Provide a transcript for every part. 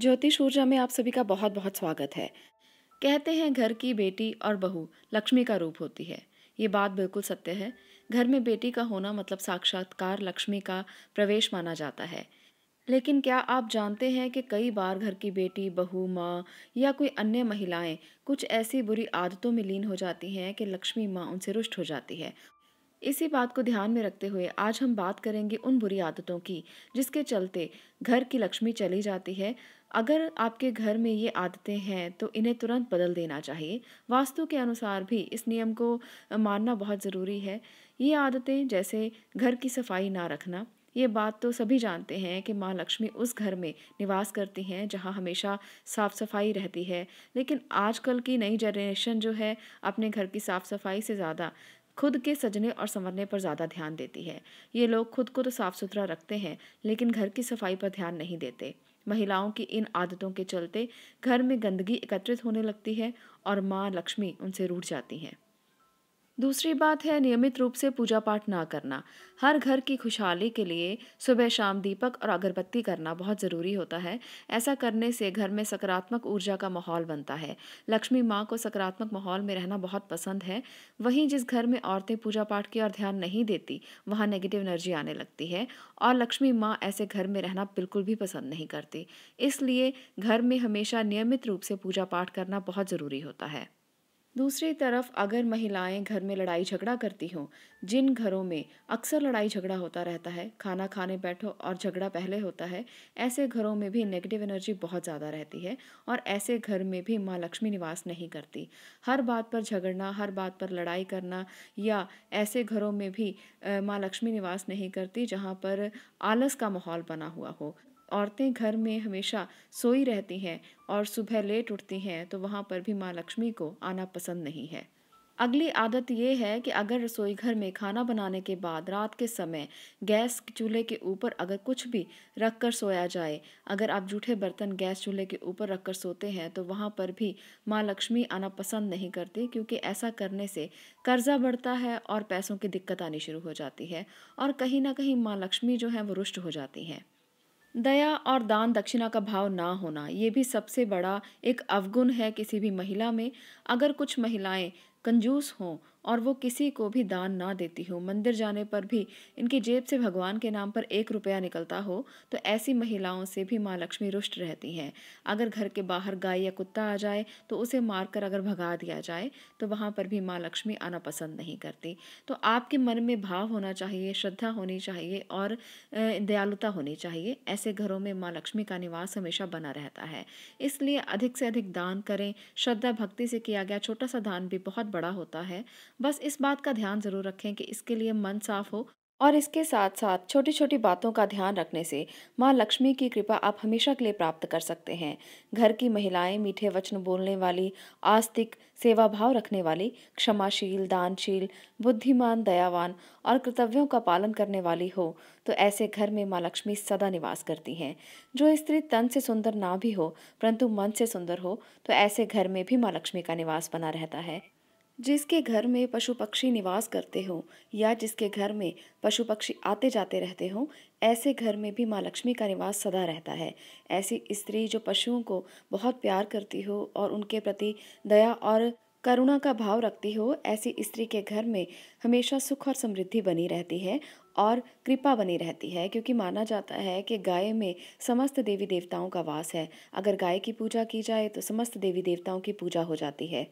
ज्योतिष ऊर्जा में आप सभी का बहुत बहुत स्वागत है कहते हैं घर की बेटी और बहू लक्ष्मी का रूप होती है ये बात बिल्कुल सत्य है घर में बेटी का होना मतलब साक्षात्कार लक्ष्मी का प्रवेश माना जाता है लेकिन क्या आप जानते हैं कि कई बार घर की बेटी बहू माँ या कोई अन्य महिलाएं कुछ ऐसी बुरी आदतों में लीन हो जाती हैं कि लक्ष्मी माँ उनसे रुष्ट हो जाती है इसी बात को ध्यान में रखते हुए आज हम बात करेंगे उन बुरी आदतों की जिसके चलते घर की लक्ष्मी चली जाती है अगर आपके घर में ये आदतें हैं तो इन्हें तुरंत बदल देना चाहिए वास्तु के अनुसार भी इस नियम को मानना बहुत ज़रूरी है ये आदतें जैसे घर की सफाई ना रखना ये बात तो सभी जानते हैं कि माँ लक्ष्मी उस घर में निवास करती हैं जहाँ हमेशा साफ़ सफाई रहती है लेकिन आजकल की नई जनरेशन जो है अपने घर की साफ़ सफाई से ज़्यादा खुद के सजने और संवरने पर ज़्यादा ध्यान देती है ये लोग खुद को तो साफ़ सुथरा रखते हैं लेकिन घर की सफाई पर ध्यान नहीं देते महिलाओं की इन आदतों के चलते घर में गंदगी एकत्रित होने लगती है और माँ लक्ष्मी उनसे रूठ जाती हैं दूसरी बात है नियमित रूप से पूजा पाठ ना करना हर घर की खुशहाली के लिए सुबह शाम दीपक और अगरबत्ती करना बहुत ज़रूरी होता है ऐसा करने से घर में सकारात्मक ऊर्जा का माहौल बनता है लक्ष्मी माँ को सकारात्मक माहौल में रहना बहुत पसंद है वहीं जिस घर में औरतें पूजा पाठ की ओर ध्यान नहीं देती वहाँ नेगेटिव एनर्जी आने लगती है और लक्ष्मी माँ ऐसे घर में रहना बिल्कुल भी पसंद नहीं करती इसलिए घर में हमेशा नियमित रूप से पूजा पाठ करना बहुत ज़रूरी होता है दूसरी तरफ अगर महिलाएं घर में लड़ाई झगड़ा करती हों जिन घरों में अक्सर लड़ाई झगड़ा होता रहता है खाना खाने बैठो और झगड़ा पहले होता है ऐसे घरों में भी नेगेटिव एनर्जी बहुत ज़्यादा रहती है और ऐसे घर में भी माँ लक्ष्मी निवास नहीं करती हर बात पर झगड़ना हर बात पर लड़ाई करना या ऐसे घरों में भी माँ लक्ष्मी निवास नहीं करती जहाँ पर आलस का माहौल बना हुआ हो औरतें घर में हमेशा सोई रहती हैं और सुबह लेट उठती हैं तो वहाँ पर भी माँ लक्ष्मी को आना पसंद नहीं है अगली आदत ये है कि अगर रसोई घर में खाना बनाने के बाद रात के समय गैस चूल्हे के ऊपर अगर कुछ भी रख कर सोया जाए अगर आप जूठे बर्तन गैस चूल्हे के ऊपर रख कर सोते हैं तो वहाँ पर भी माँ लक्ष्मी आना पसंद नहीं करती क्योंकि ऐसा करने से कर्जा बढ़ता है और पैसों की दिक्कत आनी शुरू हो जाती है और कहीं ना कहीं माँ लक्ष्मी जो है वो रुष्ट हो जाती हैं दया और दान दक्षिणा का भाव ना होना ये भी सबसे बड़ा एक अवगुण है किसी भी महिला में अगर कुछ महिलाएं कंजूस हों और वो किसी को भी दान ना देती हो मंदिर जाने पर भी इनकी जेब से भगवान के नाम पर एक रुपया निकलता हो तो ऐसी महिलाओं से भी माँ लक्ष्मी रुष्ट रहती हैं अगर घर के बाहर गाय या कुत्ता आ जाए तो उसे मारकर अगर भगा दिया जाए तो वहाँ पर भी माँ लक्ष्मी आना पसंद नहीं करती तो आपके मन में भाव होना चाहिए श्रद्धा होनी चाहिए और दयालुता होनी चाहिए ऐसे घरों में माँ लक्ष्मी का निवास हमेशा बना रहता है इसलिए अधिक से अधिक दान करें श्रद्धा भक्ति से किया गया छोटा सा दान भी बहुत बड़ा होता है बस इस बात का ध्यान ज़रूर रखें कि इसके लिए मन साफ हो और इसके साथ साथ छोटी छोटी बातों का ध्यान रखने से माँ लक्ष्मी की कृपा आप हमेशा के लिए प्राप्त कर सकते हैं घर की महिलाएं मीठे वचन बोलने वाली आस्तिक सेवा भाव रखने वाली क्षमाशील दानशील बुद्धिमान दयावान और कर्तव्यों का पालन करने वाली हो तो ऐसे घर में माँ लक्ष्मी सदा निवास करती हैं जो स्त्री तन से सुंदर ना भी हो परंतु मन से सुंदर हो तो ऐसे घर में भी माँ लक्ष्मी का निवास बना रहता है जिसके घर में पशु पक्षी निवास करते हों या जिसके घर में पशु पक्षी आते जाते रहते हों ऐसे घर में भी माँ लक्ष्मी का निवास सदा रहता है ऐसी स्त्री जो पशुओं को बहुत प्यार करती हो और उनके प्रति दया और करुणा का भाव रखती हो ऐसी स्त्री के घर में हमेशा सुख और समृद्धि बनी रहती है और कृपा बनी रहती है क्योंकि माना जाता है कि गाय में समस्त देवी देवताओं का वास है अगर गाय की पूजा की जाए तो समस्त देवी देवताओं की पूजा हो जाती है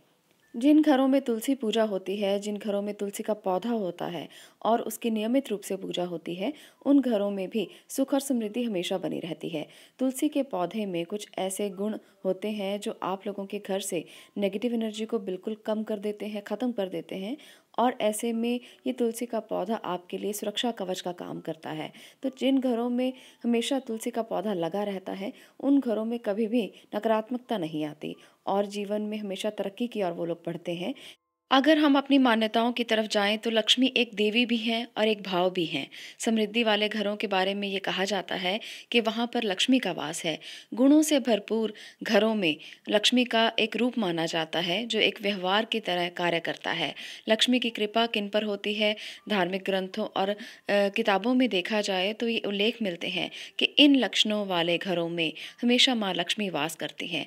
जिन घरों में तुलसी पूजा होती है जिन घरों में तुलसी का पौधा होता है और उसकी नियमित रूप से पूजा होती है उन घरों में भी सुख और समृद्धि हमेशा बनी रहती है तुलसी के पौधे में कुछ ऐसे गुण होते हैं जो आप लोगों के घर से नेगेटिव एनर्जी को बिल्कुल कम कर देते हैं ख़त्म कर देते हैं और ऐसे में ये तुलसी का पौधा आपके लिए सुरक्षा कवच का काम करता है तो जिन घरों में हमेशा तुलसी का पौधा लगा रहता है उन घरों में कभी भी नकारात्मकता नहीं आती और जीवन में हमेशा तरक्की की ओर वो लोग बढ़ते हैं अगर हम अपनी मान्यताओं की तरफ जाएं तो लक्ष्मी एक देवी भी हैं और एक भाव भी हैं समृद्धि वाले घरों के बारे में ये कहा जाता है कि वहाँ पर लक्ष्मी का वास है गुणों से भरपूर घरों में लक्ष्मी का एक रूप माना जाता है जो एक व्यवहार की तरह कार्य करता है लक्ष्मी की कृपा किन पर होती है धार्मिक ग्रंथों और किताबों में देखा जाए तो ये उल्लेख मिलते हैं कि इन लक्षणों वाले घरों में हमेशा माँ लक्ष्मी वास करती हैं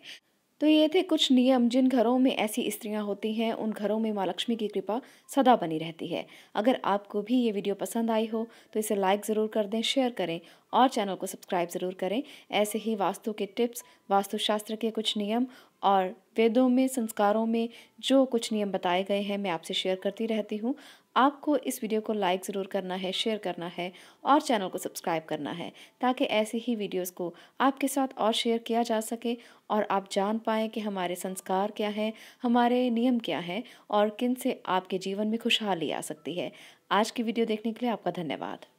तो ये थे कुछ नियम जिन घरों में ऐसी स्त्रियां होती हैं उन घरों में माँ लक्ष्मी की कृपा सदा बनी रहती है अगर आपको भी ये वीडियो पसंद आई हो तो इसे लाइक ज़रूर कर दें शेयर करें और चैनल को सब्सक्राइब ज़रूर करें ऐसे ही वास्तु के टिप्स वास्तुशास्त्र के कुछ नियम और वेदों में संस्कारों में जो कुछ नियम बताए गए हैं मैं आपसे शेयर करती रहती हूँ आपको इस वीडियो को लाइक ज़रूर करना है शेयर करना है और चैनल को सब्सक्राइब करना है ताकि ऐसे ही वीडियोस को आपके साथ और शेयर किया जा सके और आप जान पाएँ कि हमारे संस्कार क्या हैं हमारे नियम क्या हैं और किन से आपके जीवन में खुशहाली आ सकती है आज की वीडियो देखने के लिए आपका धन्यवाद